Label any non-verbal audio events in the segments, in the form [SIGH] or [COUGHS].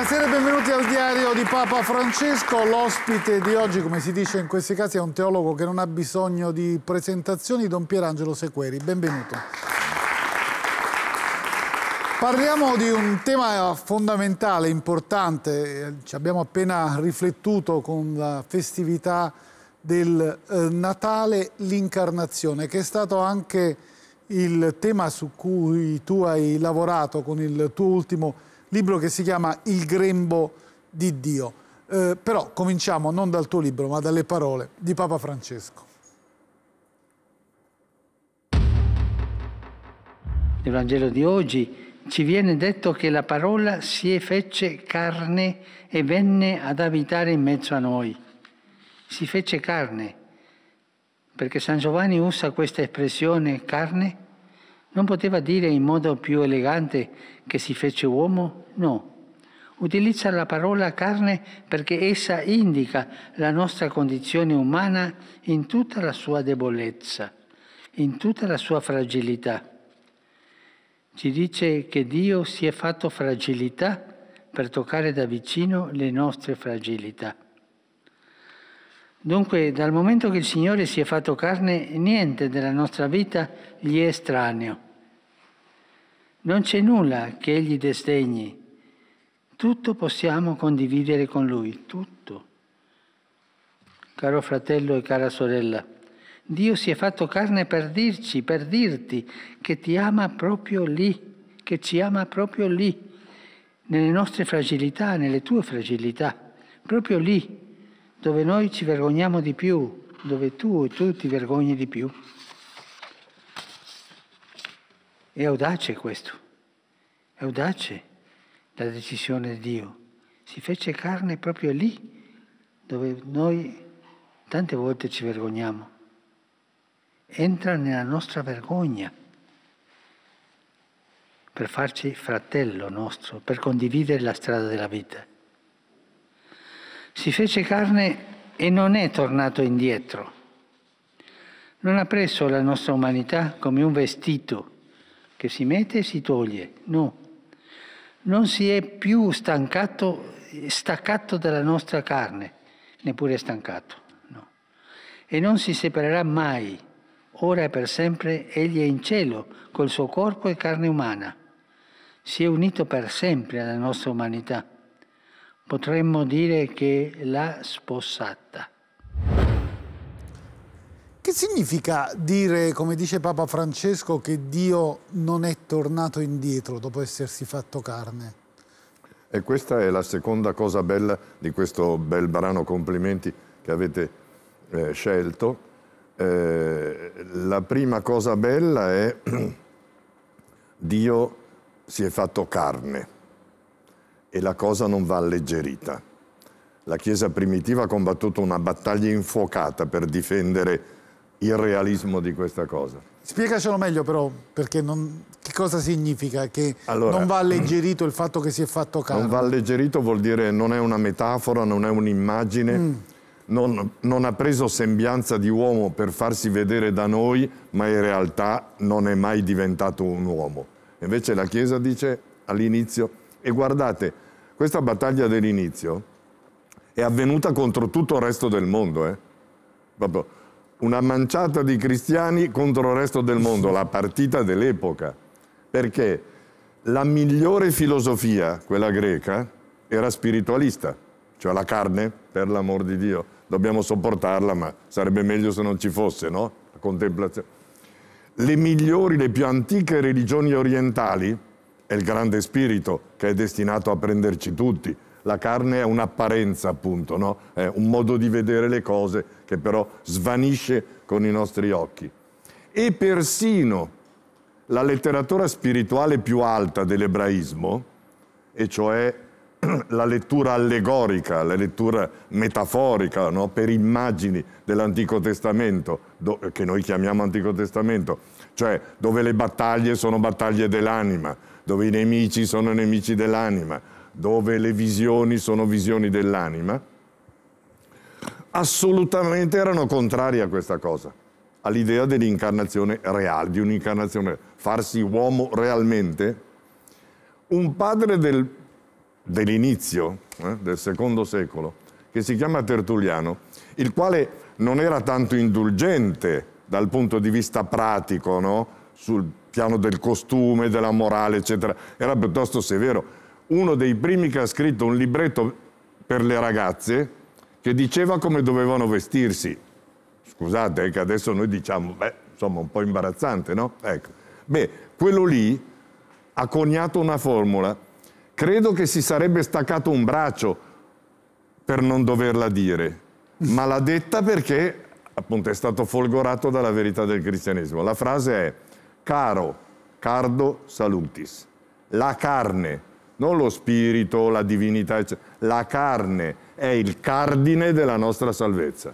Buonasera e benvenuti al diario di Papa Francesco. L'ospite di oggi, come si dice in questi casi, è un teologo che non ha bisogno di presentazioni, Don Pierangelo Sequeri. Benvenuto. Parliamo di un tema fondamentale, importante. Ci abbiamo appena riflettuto con la festività del eh, Natale, l'incarnazione, che è stato anche il tema su cui tu hai lavorato con il tuo ultimo libro che si chiama Il grembo di Dio. Eh, però cominciamo non dal tuo libro, ma dalle parole di Papa Francesco. Nel Vangelo di oggi ci viene detto che la parola si fece carne e venne ad abitare in mezzo a noi. Si fece carne, perché San Giovanni usa questa espressione carne non poteva dire in modo più elegante che si fece uomo? No. Utilizza la parola carne perché essa indica la nostra condizione umana in tutta la sua debolezza, in tutta la sua fragilità. Ci dice che Dio si è fatto fragilità per toccare da vicino le nostre fragilità. Dunque, dal momento che il Signore si è fatto carne, niente della nostra vita gli è estraneo. Non c'è nulla che Egli desdegni. Tutto possiamo condividere con Lui, tutto. Caro fratello e cara sorella, Dio si è fatto carne per dirci, per dirti che ti ama proprio lì, che ci ama proprio lì, nelle nostre fragilità, nelle tue fragilità, proprio lì dove noi ci vergogniamo di più, dove tu e tu ti vergogni di più. È audace questo, è audace la decisione di Dio. Si fece carne proprio lì, dove noi tante volte ci vergogniamo. Entra nella nostra vergogna per farci fratello nostro, per condividere la strada della vita si fece carne e non è tornato indietro. Non ha preso la nostra umanità come un vestito che si mette e si toglie, no. Non si è più stancato, staccato dalla nostra carne, neppure stancato, no. E non si separerà mai, ora e per sempre, egli è in cielo col suo corpo e carne umana. Si è unito per sempre alla nostra umanità potremmo dire che l'ha spossata. Che significa dire, come dice Papa Francesco, che Dio non è tornato indietro dopo essersi fatto carne? E questa è la seconda cosa bella di questo bel brano Complimenti che avete eh, scelto. Eh, la prima cosa bella è [CLEARS THROAT] Dio si è fatto carne e la cosa non va alleggerita. La Chiesa primitiva ha combattuto una battaglia infuocata per difendere il realismo di questa cosa. Spiegacelo meglio però, perché non, che cosa significa che allora, non va mm. alleggerito il fatto che si è fatto caro? Non va alleggerito vuol dire non è una metafora, non è un'immagine, mm. non, non ha preso sembianza di uomo per farsi vedere da noi, ma in realtà non è mai diventato un uomo. Invece la Chiesa dice all'inizio e guardate, questa battaglia dell'inizio è avvenuta contro tutto il resto del mondo. Eh? una manciata di cristiani contro il resto del mondo, la partita dell'epoca. Perché la migliore filosofia, quella greca, era spiritualista, cioè la carne, per l'amor di Dio, dobbiamo sopportarla, ma sarebbe meglio se non ci fosse, no? La contemplazione. Le migliori, le più antiche religioni orientali, è il grande spirito che è destinato a prenderci tutti. La carne è un'apparenza, appunto, no? è un modo di vedere le cose che però svanisce con i nostri occhi. E persino la letteratura spirituale più alta dell'ebraismo, e cioè [CLEARS THROAT] la lettura allegorica, la lettura metaforica no? per immagini dell'Antico Testamento, do, che noi chiamiamo Antico Testamento, cioè dove le battaglie sono battaglie dell'anima, dove i nemici sono nemici dell'anima, dove le visioni sono visioni dell'anima, assolutamente erano contrari a questa cosa, all'idea dell'incarnazione reale, di un'incarnazione, farsi uomo realmente. Un padre del, dell'inizio, eh, del secondo secolo, che si chiama Tertulliano, il quale non era tanto indulgente dal punto di vista pratico no? sul piano del costume, della morale, eccetera. Era piuttosto severo. Uno dei primi che ha scritto un libretto per le ragazze che diceva come dovevano vestirsi. Scusate, eh, che adesso noi diciamo, beh, insomma, un po' imbarazzante, no? Ecco. Beh, quello lì ha coniato una formula. Credo che si sarebbe staccato un braccio per non doverla dire, ma l'ha detta perché appunto è stato folgorato dalla verità del cristianesimo. La frase è caro, cardo salutis. La carne, non lo spirito, la divinità, la carne è il cardine della nostra salvezza.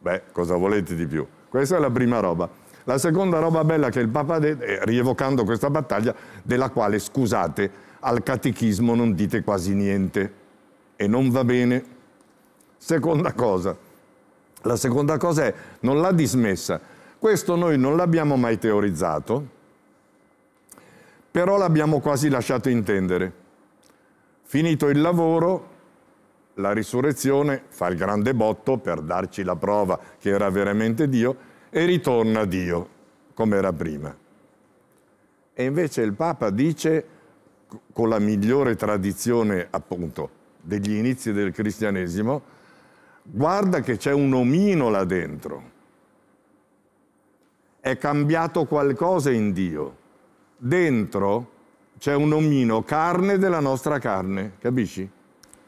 Beh, cosa volete di più? Questa è la prima roba. La seconda roba bella che il Papa ha detto, rievocando questa battaglia, della quale, scusate, al catechismo non dite quasi niente e non va bene. Seconda cosa, la seconda cosa è, non l'ha dismessa, questo noi non l'abbiamo mai teorizzato, però l'abbiamo quasi lasciato intendere. Finito il lavoro, la risurrezione fa il grande botto per darci la prova che era veramente Dio e ritorna Dio come era prima. E invece il Papa dice, con la migliore tradizione appunto degli inizi del cristianesimo, guarda che c'è un omino là dentro è cambiato qualcosa in Dio. Dentro c'è un omino, carne della nostra carne, capisci?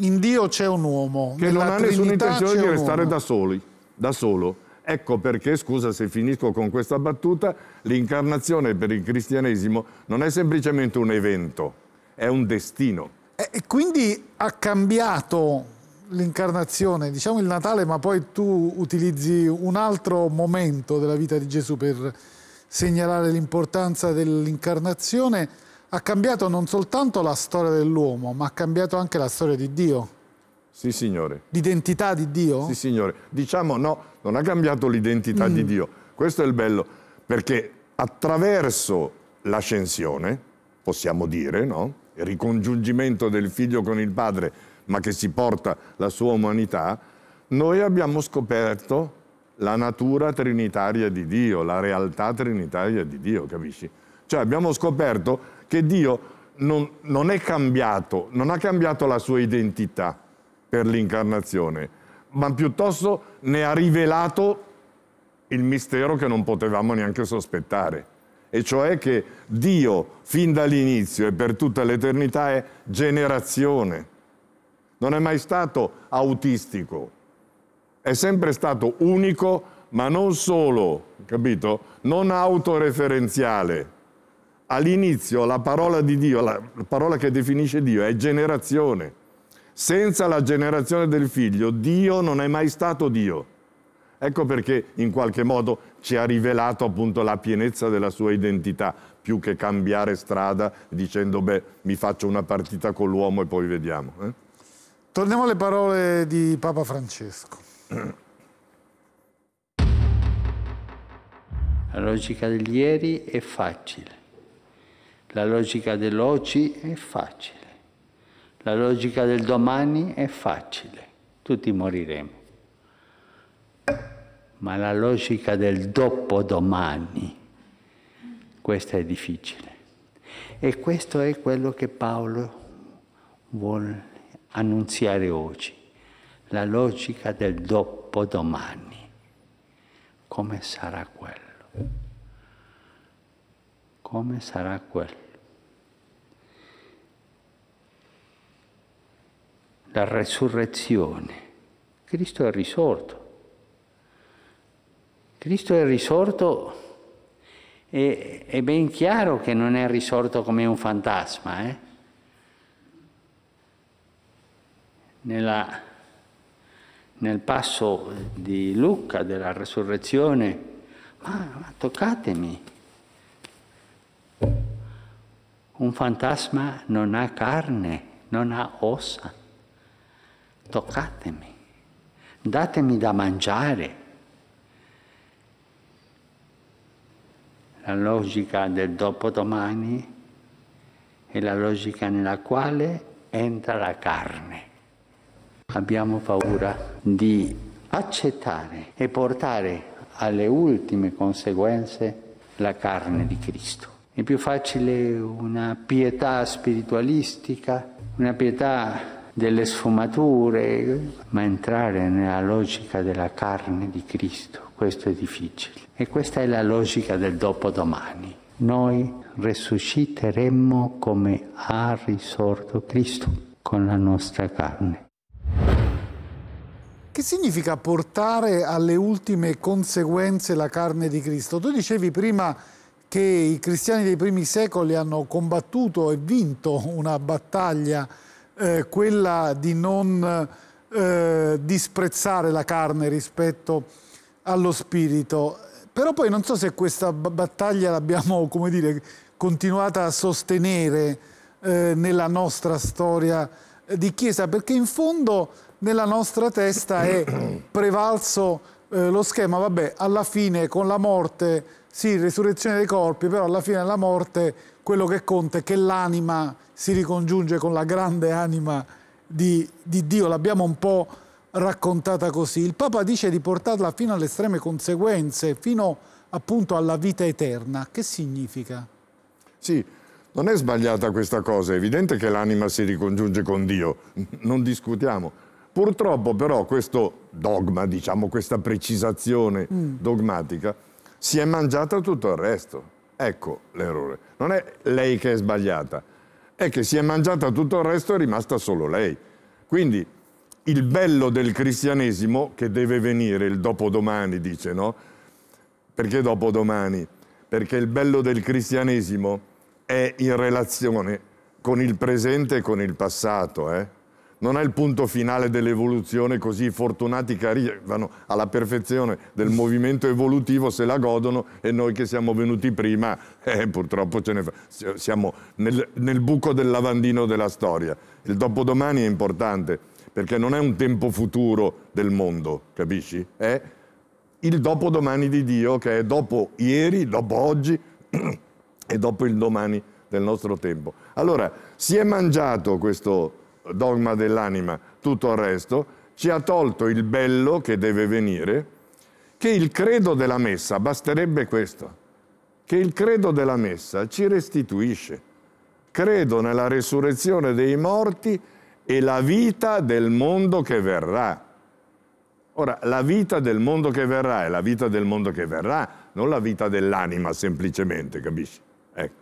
In Dio c'è un uomo. Che non ha Trinità nessuna intenzione di restare da, soli, da solo. Ecco perché, scusa se finisco con questa battuta, l'incarnazione per il cristianesimo non è semplicemente un evento, è un destino. E quindi ha cambiato l'incarnazione, diciamo il Natale, ma poi tu utilizzi un altro momento della vita di Gesù per segnalare l'importanza dell'incarnazione, ha cambiato non soltanto la storia dell'uomo, ma ha cambiato anche la storia di Dio. Sì, signore. L'identità di Dio? Sì, signore. Diciamo no, non ha cambiato l'identità mm. di Dio. Questo è il bello, perché attraverso l'ascensione, possiamo dire, no? Il ricongiungimento del figlio con il padre ma che si porta la sua umanità, noi abbiamo scoperto la natura trinitaria di Dio, la realtà trinitaria di Dio, capisci? Cioè abbiamo scoperto che Dio non, non è cambiato, non ha cambiato la sua identità per l'incarnazione, ma piuttosto ne ha rivelato il mistero che non potevamo neanche sospettare, e cioè che Dio fin dall'inizio e per tutta l'eternità è generazione non è mai stato autistico, è sempre stato unico, ma non solo, capito? Non autoreferenziale. All'inizio la parola di Dio, la parola che definisce Dio è generazione. Senza la generazione del figlio, Dio non è mai stato Dio. Ecco perché in qualche modo ci ha rivelato appunto la pienezza della sua identità, più che cambiare strada dicendo beh mi faccio una partita con l'uomo e poi vediamo. Eh? Torniamo alle parole di Papa Francesco. La logica del ieri è facile, la logica dell'oggi è facile, la logica del domani è facile, tutti moriremo. Ma la logica del dopodomani, questa è difficile. E questo è quello che Paolo vuole annunziare oggi la logica del dopodomani. Come sarà quello? Come sarà quello? La resurrezione. Cristo è risorto. Cristo è risorto e è ben chiaro che non è risorto come un fantasma, eh? nella, nel passo di Lucca della resurrezione, ma, ma toccatemi. Un fantasma non ha carne, non ha ossa. Toccatemi, datemi da mangiare. La logica del dopodomani è la logica nella quale entra la carne. Abbiamo paura di accettare e portare alle ultime conseguenze la carne di Cristo. È più facile una pietà spiritualistica, una pietà delle sfumature, ma entrare nella logica della carne di Cristo, questo è difficile. E questa è la logica del dopodomani. Noi risusciteremmo come ha risorto Cristo con la nostra carne. Che significa portare alle ultime conseguenze la carne di Cristo? Tu dicevi prima che i cristiani dei primi secoli hanno combattuto e vinto una battaglia, eh, quella di non eh, disprezzare la carne rispetto allo spirito. Però poi non so se questa battaglia l'abbiamo, [LAUGHS] come dire, continuata a sostenere eh, nella nostra storia di Chiesa, perché in fondo nella nostra testa è [CLEARS THROAT] prevalso eh, lo schema, vabbè, alla fine con la morte, sì, risurrezione dei corpi, però alla fine della morte quello che conta è che l'anima si ricongiunge con la grande anima di, di Dio, l'abbiamo un po' raccontata così. Il Papa dice di portarla fino alle estreme conseguenze, fino appunto alla vita eterna. Che significa? Sì, non è sbagliata questa cosa, è evidente che l'anima si ricongiunge con Dio, [LAUGHS] non discutiamo, Purtroppo però questo dogma, diciamo questa precisazione mm. dogmatica, si è mangiata tutto il resto. Ecco l'errore. Non è lei che è sbagliata, è che si è mangiata tutto il resto e è rimasta solo lei. Quindi il bello del cristianesimo che deve venire il dopodomani, dice, no? Perché dopodomani? Perché il bello del cristianesimo è in relazione con il presente e con il passato, eh? non è il punto finale dell'evoluzione così i fortunati che arrivano alla perfezione del movimento evolutivo se la godono e noi che siamo venuti prima eh, purtroppo ce ne fa, siamo nel, nel buco del lavandino della storia. Il dopodomani è importante perché non è un tempo futuro del mondo, capisci? È il dopodomani di Dio che è dopo ieri, dopo oggi [CLEARS THROAT] e dopo il domani del nostro tempo. Allora, si è mangiato questo dogma dell'anima, tutto il resto, ci ha tolto il bello che deve venire, che il credo della messa, basterebbe questo, che il credo della messa ci restituisce. Credo nella resurrezione dei morti e la vita del mondo che verrà. Ora, la vita del mondo che verrà è la vita del mondo che verrà, non la vita dell'anima semplicemente, capisci? Ecco.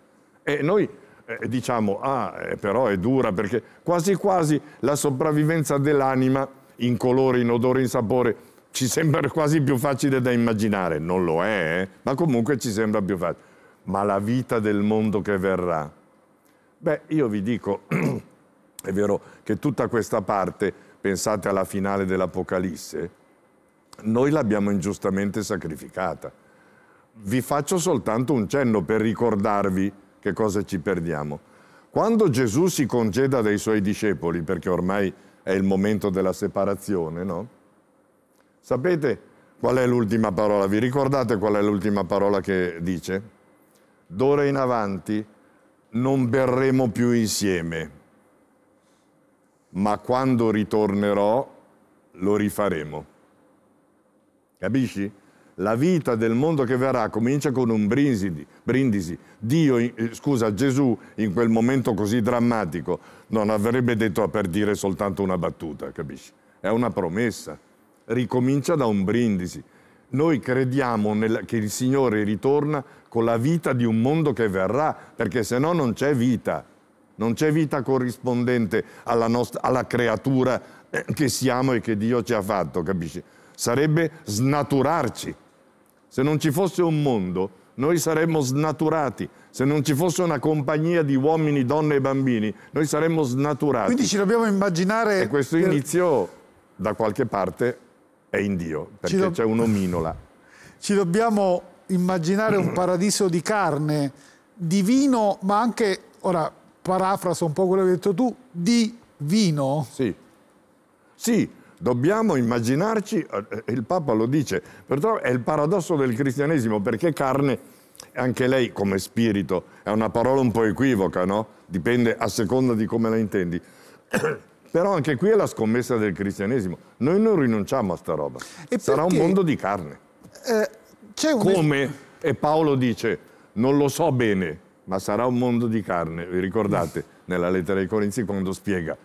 E noi eh, eh, diciamo, ah, eh, però è dura perché quasi quasi la sopravvivenza dell'anima in colore, in odore, in sapore ci sembra quasi più facile da immaginare, non lo è, eh? ma comunque ci sembra più facile. Ma la vita del mondo che verrà? Beh, io vi dico, [CLEARS THROAT] è vero che tutta questa parte, pensate alla finale dell'Apocalisse, noi l'abbiamo ingiustamente sacrificata. Vi faccio soltanto un cenno per ricordarvi che cosa ci perdiamo. Quando Gesù si congeda dai suoi discepoli, perché ormai è il momento della separazione, no? Sapete qual è l'ultima parola? Vi ricordate qual è l'ultima parola che dice? D'ora in avanti non berremo più insieme, ma quando ritornerò lo rifaremo. Capisci? la vita del mondo che verrà comincia con un brindisi, brindisi. Dio, eh, scusa, Gesù in quel momento così drammatico non avrebbe detto ah, per dire soltanto una battuta, capisci? È una promessa, ricomincia da un brindisi. Noi crediamo nel, che il Signore ritorna con la vita di un mondo che verrà, perché se no non c'è vita, non c'è vita corrispondente alla, nostra, alla creatura eh, che siamo e che Dio ci ha fatto, capisci? Sarebbe snaturarci. Se non ci fosse un mondo, noi saremmo snaturati. Se non ci fosse una compagnia di uomini, donne e bambini, noi saremmo snaturati. Quindi ci dobbiamo immaginare... E questo per... inizio, da qualche parte, è in Dio, perché do... c'è un'omino là. [LAUGHS] Ci dobbiamo immaginare un paradiso di carne, di vino, ma anche, ora parafraso un po' quello che hai detto tu, di vino. Sì, sì Dobbiamo immaginarci, eh, eh, il Papa lo dice, perciò è il paradosso del cristianesimo, perché carne, anche lei come spirito, è una parola un po' equivoca, no? Dipende a seconda di come la intendi. [COUGHS] Però anche qui è la scommessa del cristianesimo. Noi non rinunciamo a sta roba. E Sarà un mondo di carne. Eh, un... Come? E Paolo dice, non lo so bene, ma sarà un mondo di carne. Vi ricordate nella lettera ai Corinzi quando spiega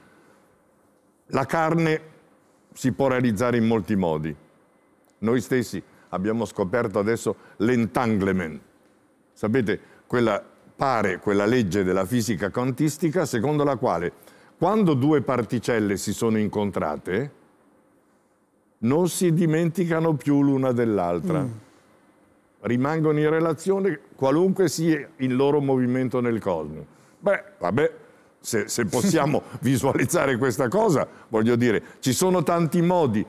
la carne si può realizzare in molti modi. Noi stessi abbiamo scoperto adesso l'entanglement. Sapete, quella pare quella legge della fisica quantistica secondo la quale quando due particelle si sono incontrate non si dimenticano più l'una dell'altra. Mm. Rimangono in relazione qualunque sia il loro movimento nel cosmo. Beh, vabbè, se, se possiamo [LAUGHS] visualizzare questa cosa, voglio dire, ci sono tanti modi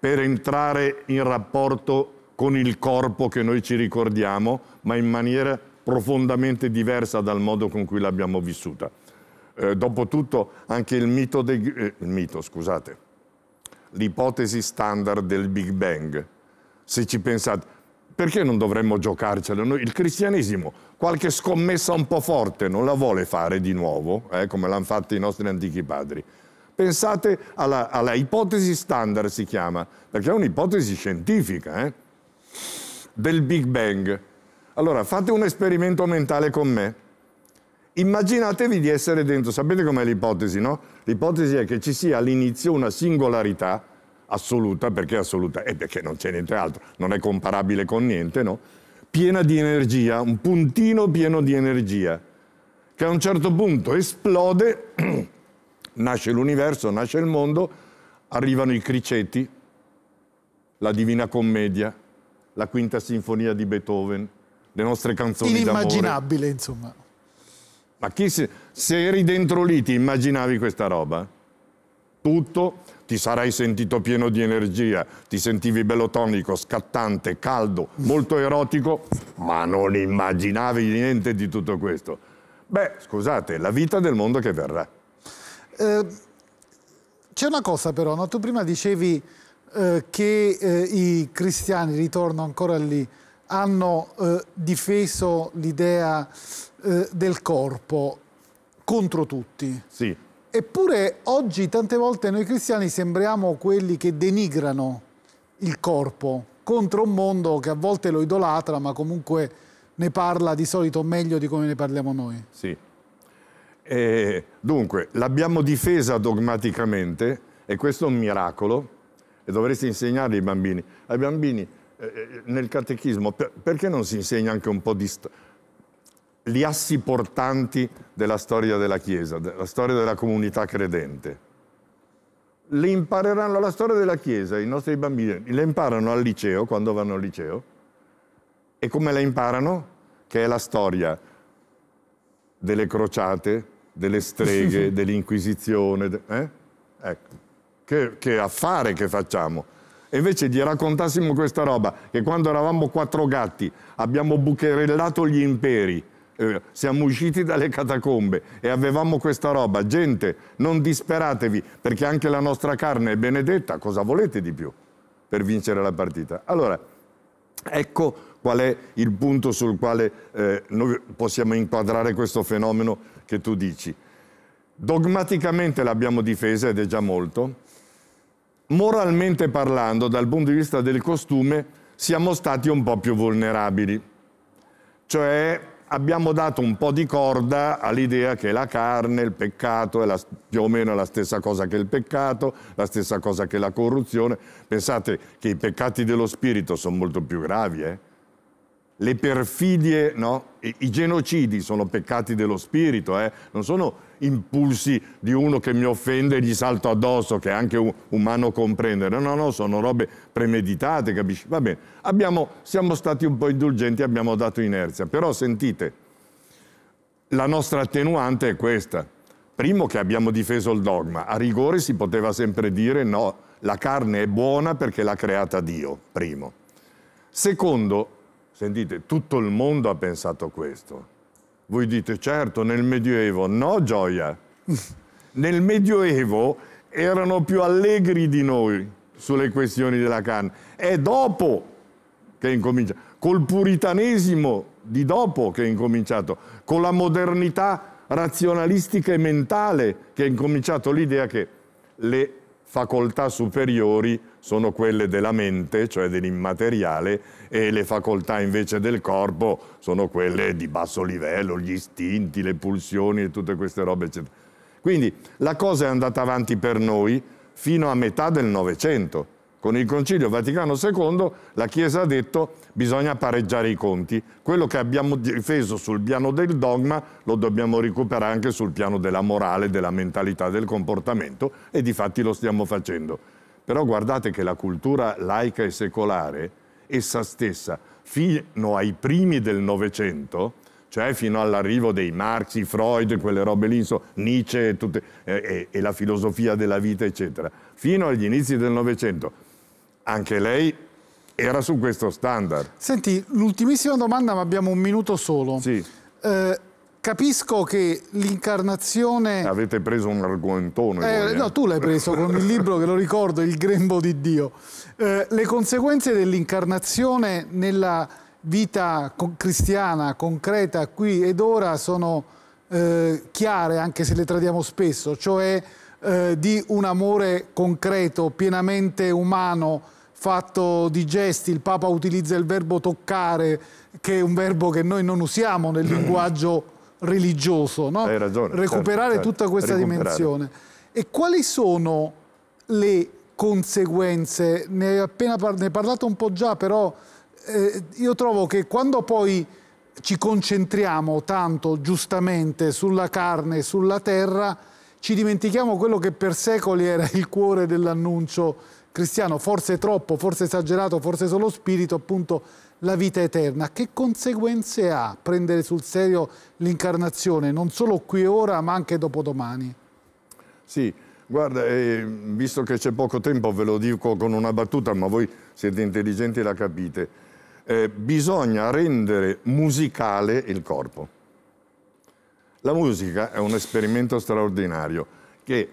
per entrare in rapporto con il corpo che noi ci ricordiamo, ma in maniera profondamente diversa dal modo con cui l'abbiamo vissuta. Eh, dopotutto anche il mito, de, eh, il mito scusate, l'ipotesi standard del Big Bang. Se ci pensate, perché non dovremmo giocarcela? Noi, il cristianesimo qualche scommessa un po' forte non la vuole fare di nuovo, eh, come l'hanno fatto i nostri antichi padri. Pensate alla, alla ipotesi standard, si chiama, perché è un'ipotesi scientifica, eh, del Big Bang. Allora, fate un esperimento mentale con me. Immaginatevi di essere dentro, sapete com'è l'ipotesi, no? L'ipotesi è che ci sia all'inizio una singolarità, assoluta, perché assoluta? E perché non c'è niente altro, non è comparabile con niente, no? Piena di energia, un puntino pieno di energia, che a un certo punto esplode, [CLEARS THROAT] nasce l'universo, nasce il mondo, arrivano i criceti, la Divina Commedia, la Quinta Sinfonia di Beethoven, le nostre canzoni d'amore. Inimmaginabile, insomma. Ma chi se, se eri dentro lì ti immaginavi questa roba? Tutto ti sarai sentito pieno di energia, ti sentivi bello tonico, scattante, caldo, molto erotico, ma non immaginavi niente di tutto questo. Beh, scusate, la vita del mondo che verrà. Eh, c'è una cosa però, no? tu prima dicevi eh, che eh, i cristiani, ritorno ancora lì, hanno eh, difeso l'idea eh, del corpo contro tutti. Sì. Eppure oggi tante volte noi cristiani sembriamo quelli che denigrano il corpo contro un mondo che a volte lo idolatra ma comunque ne parla di solito meglio di come ne parliamo noi. Sì. E, eh, dunque, l'abbiamo difesa dogmaticamente e questo è un miracolo e dovresti insegnare ai bambini. Ai bambini eh, eh, nel catechismo per, perché non si insegna anche un po' di... storia? gli assi portanti della storia della Chiesa, della storia della comunità credente. Le impareranno la storia della Chiesa, i nostri bambini, le imparano al liceo, quando vanno al liceo, e come la imparano? Che è la storia delle crociate, delle streghe, [LAUGHS] dell'inquisizione, eh? ecco. che, che affare che facciamo. E invece gli raccontassimo questa roba, che quando eravamo quattro gatti abbiamo bucherellato gli imperi, eh, siamo usciti dalle catacombe e avevamo questa roba. Gente, non disperatevi, perché anche la nostra carne è benedetta. Cosa volete di più per vincere la partita? Allora, ecco qual è il punto sul quale eh, noi possiamo inquadrare questo fenomeno che tu dici. Dogmaticamente l'abbiamo difesa ed è già molto. Moralmente parlando, dal punto di vista del costume, siamo stati un po' più vulnerabili. Cioè, abbiamo dato un po' di corda all'idea che la carne, il peccato, è la, più o meno la stessa cosa che il peccato, la stessa cosa che la corruzione. Pensate che i peccati dello spirito sono molto più gravi, eh? le perfidie, no? I, genocidi sono peccati dello spirito, eh? non sono impulsi di uno che mi offende e gli salto addosso, che è anche un, umano comprendere. No, no, sono robe premeditate, capisci? Va bene, abbiamo, siamo stati un po' indulgenti, abbiamo dato inerzia. Però sentite, la nostra attenuante è questa. Primo che abbiamo difeso il dogma. A rigore si poteva sempre dire no, la carne è buona perché l'ha creata Dio, primo. Secondo, Sentite, tutto il mondo ha pensato questo. Voi dite, certo, nel Medioevo. No, gioia. [LAUGHS] nel Medioevo erano più allegri di noi sulle questioni della canna. È dopo che incomincia, col puritanesimo di dopo che è incominciato, con la modernità razionalistica e mentale che è incominciato l'idea che le facoltà superiori sono quelle della mente, cioè dell'immateriale, e le facoltà invece del corpo sono quelle di basso livello, gli istinti, le pulsioni e tutte queste robe, eccetera. Quindi la cosa è andata avanti per noi fino a metà del Novecento con il Concilio Vaticano II la Chiesa ha detto bisogna pareggiare i conti. Quello che abbiamo difeso sul piano del dogma lo dobbiamo recuperare anche sul piano della morale, della mentalità, del comportamento e di fatti lo stiamo facendo. Però guardate che la cultura laica e secolare, essa stessa, fino ai primi del Novecento, cioè fino all'arrivo dei Marx, Freud, quelle robe lì, insomma, Nietzsche tutte, eh, e, e la filosofia della vita, eccetera, fino agli inizi del Novecento, anche lei era su questo standard. Senti, l'ultimissima domanda, ma abbiamo un minuto solo. Sì. Eh, capisco che l'incarnazione... Avete preso un argomentone. Eh, voi, eh? no, tu l'hai preso con il libro che lo ricordo, Il Grembo di Dio. Eh, le conseguenze dell'incarnazione nella vita cristiana, concreta, qui ed ora, sono eh, chiare, anche se le tradiamo spesso, cioè eh, di un amore concreto, pienamente umano, fatto di gesti, il Papa utilizza il verbo toccare, che è un verbo che noi non usiamo nel [CLEARS THROAT] linguaggio religioso, no? Hai ragione. Certo, recuperare certo, tutta questa recuperare. dimensione. E quali sono le conseguenze? Ne hai appena par ne hai parlato un po' già, però eh, io trovo che quando poi ci concentriamo tanto, giustamente, sulla carne, sulla terra, ci dimentichiamo quello che per secoli era il cuore dell'annuncio cristiano, forse troppo, forse esagerato, forse solo spirito, appunto la vita eterna. Che conseguenze ha prendere sul serio l'incarnazione, non solo qui e ora, ma anche dopodomani? Sì, guarda, eh, visto che c'è poco tempo ve lo dico con una battuta, ma voi siete intelligenti e la capite. Eh, bisogna rendere musicale il corpo. La musica è un esperimento straordinario che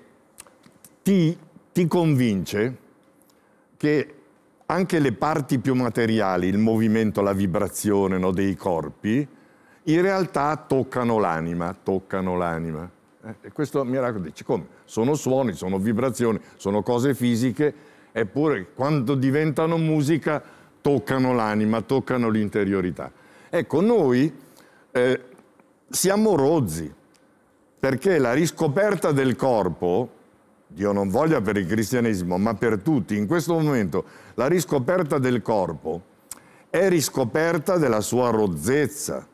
ti, ti convince che anche le parti più materiali, il movimento, la vibrazione no, dei corpi, in realtà toccano l'anima, toccano l'anima. Eh, questo miracolo dice come? Sono suoni, sono vibrazioni, sono cose fisiche, eppure quando diventano musica toccano l'anima, toccano l'interiorità. Ecco, noi eh, siamo rozzi, perché la riscoperta del corpo Dio non voglia per il cristianesimo, ma per tutti, in questo momento la riscoperta del corpo è riscoperta della sua rozzezza,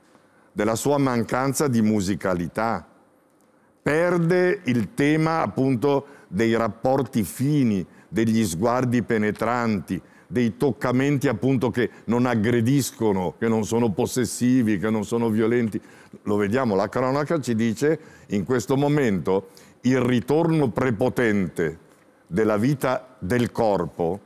della sua mancanza di musicalità. Perde il tema appunto dei rapporti fini, degli sguardi penetranti, dei toccamenti appunto che non aggrediscono, che non sono possessivi, che non sono violenti. Lo vediamo, la cronaca ci dice in questo momento il ritorno prepotente della vita del corpo,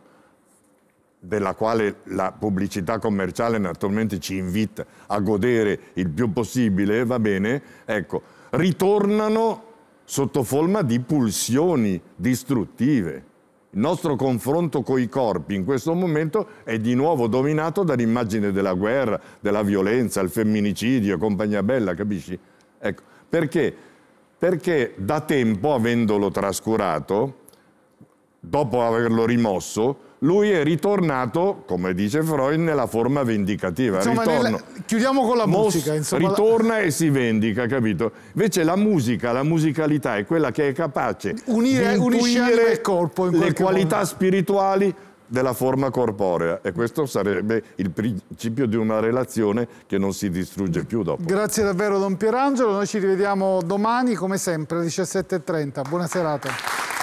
della quale la pubblicità commerciale naturalmente ci invita a godere il più possibile, va bene, ecco, ritornano sotto forma di pulsioni distruttive. Il nostro confronto con i corpi in questo momento è di nuovo dominato dall'immagine della guerra, della violenza, il femminicidio, compagnia bella, capisci? Ecco, perché perché da tempo, avendolo trascurato, dopo averlo rimosso, lui è ritornato, come dice Freud, nella forma vendicativa. Insomma, nella... Chiudiamo con la Mos... musica. Insomma, ritorna e si vendica, capito? Invece la musica, la musicalità è quella che è capace Unire, di unire il corpo in le qualità modo. spirituali della forma corporea e questo sarebbe il principio di una relazione che non si distrugge più dopo. Grazie davvero Don Pierangelo, noi ci rivediamo domani come sempre alle 17.30. Buona serata.